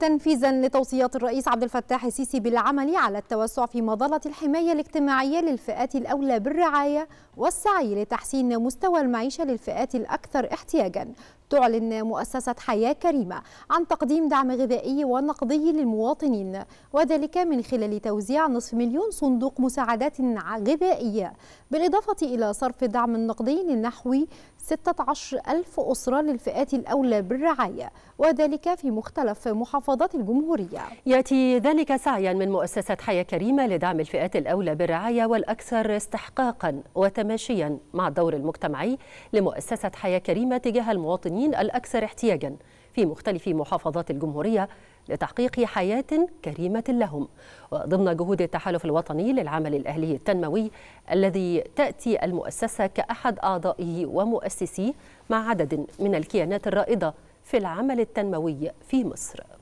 تنفيذا لتوصيات الرئيس عبد الفتاح السيسي بالعمل على التوسع في مظلة الحماية الاجتماعية للفئات الأولى بالرعاية والسعي لتحسين مستوى المعيشة للفئات الأكثر احتياجا تعلن مؤسسة حياة كريمة عن تقديم دعم غذائي ونقدي للمواطنين وذلك من خلال توزيع نصف مليون صندوق مساعدات غذائية بالإضافة إلى صرف الدعم النقدي لنحو 16 ألف أسرة للفئات الأولى بالرعاية وذلك في مختلف محافظات الجمهورية يأتي ذلك سعيا من مؤسسة حياة كريمة لدعم الفئات الأولى بالرعاية والأكثر استحقاقا وتماشيا مع الدور المجتمعي لمؤسسة حياة كريمة تجاه المواطنين المواطنين الأكثر احتياجاً في مختلف محافظات الجمهورية لتحقيق حياة كريمة لهم وضمن جهود التحالف الوطني للعمل الأهلي التنموي الذي تأتي المؤسسة كأحد أعضائه ومؤسسيه مع عدد من الكيانات الرائدة في العمل التنموي في مصر